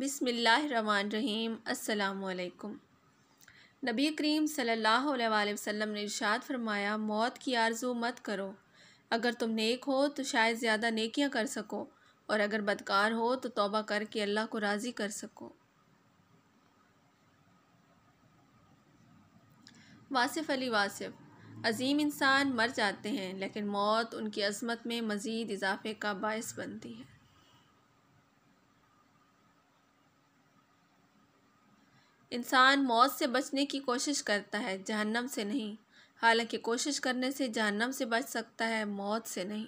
बिसमीम अल्लाम नबी करीम सल्ला वसम ने इशाद फरमाया मौत की आरजू मत करो अगर तुम नेक हो तो शायद ज़्यादा नेकियां कर सको और अगर बदकार हो तो तौबा करके अल्लाह को राज़ी कर सको वासिफ़ अली वासिफ अजीम इंसान मर जाते हैं लेकिन मौत उनकी अजमत में मज़ीद इजाफे का बायस बनती है इंसान मौत से बचने की कोशिश करता है जहन्नम से नहीं हालांकि कोशिश करने से जहन्नम से बच सकता है मौत से नहीं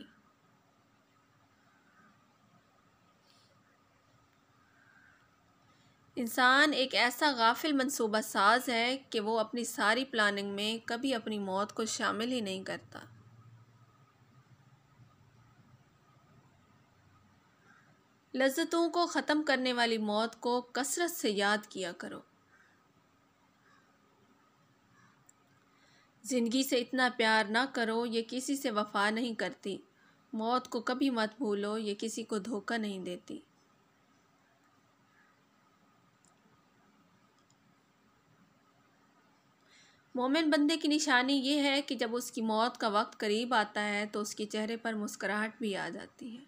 इंसान एक ऐसा गाफिल मंसूबा साज है कि वो अपनी सारी प्लानिंग में कभी अपनी मौत को शामिल ही नहीं करता लज्जतों को ख़त्म करने वाली मौत को कसरत से याद किया करो ज़िंदगी से इतना प्यार ना करो ये किसी से वफा नहीं करती मौत को कभी मत भूलो ये किसी को धोखा नहीं देती मोमिन बंदे की निशानी ये है कि जब उसकी मौत का वक्त करीब आता है तो उसके चेहरे पर मुस्कुराहट भी आ जाती है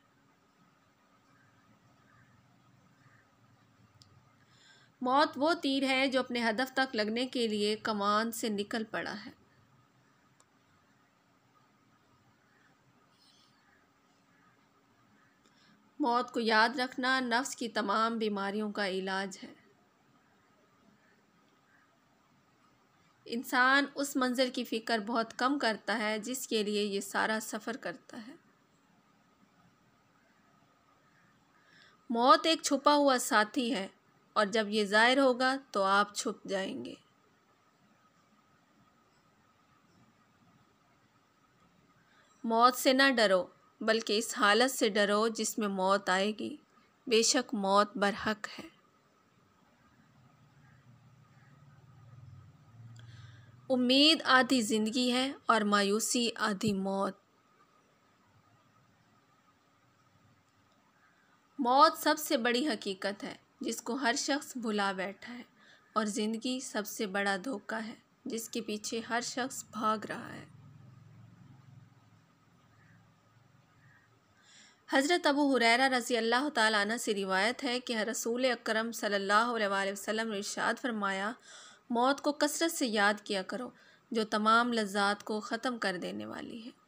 मौत वो तीर है जो अपने हदफ तक लगने के लिए कमान से निकल पड़ा है मौत को याद रखना नफ्स की तमाम बीमारियों का इलाज है इंसान उस मंजिल की फ़िक्र बहुत कम करता है जिसके लिए ये सारा सफ़र करता है मौत एक छुपा हुआ साथी है और जब ये ज़ाहिर होगा तो आप छुप जाएंगे मौत से ना डरो बल्कि इस हालत से डरो जिसमें मौत आएगी बेशक मौत बरहक है उम्मीद आधी ज़िंदगी है और मायूसी आधी मौत मौत सबसे बड़ी हकीकत है जिसको हर शख्स भुला बैठा है और ज़िंदगी सबसे बड़ा धोखा है जिसके पीछे हर शख्स भाग रहा है हज़रत अबू हुरैरा रज़ी अल्लाह ताला से रिवायत है कि रसूल अकरम सल्लल्लाहु अलैहि वसल्लम ने इरशाद फरमाया मौत को कसरत से याद किया करो जो तमाम लज्जात को ख़त्म कर देने वाली है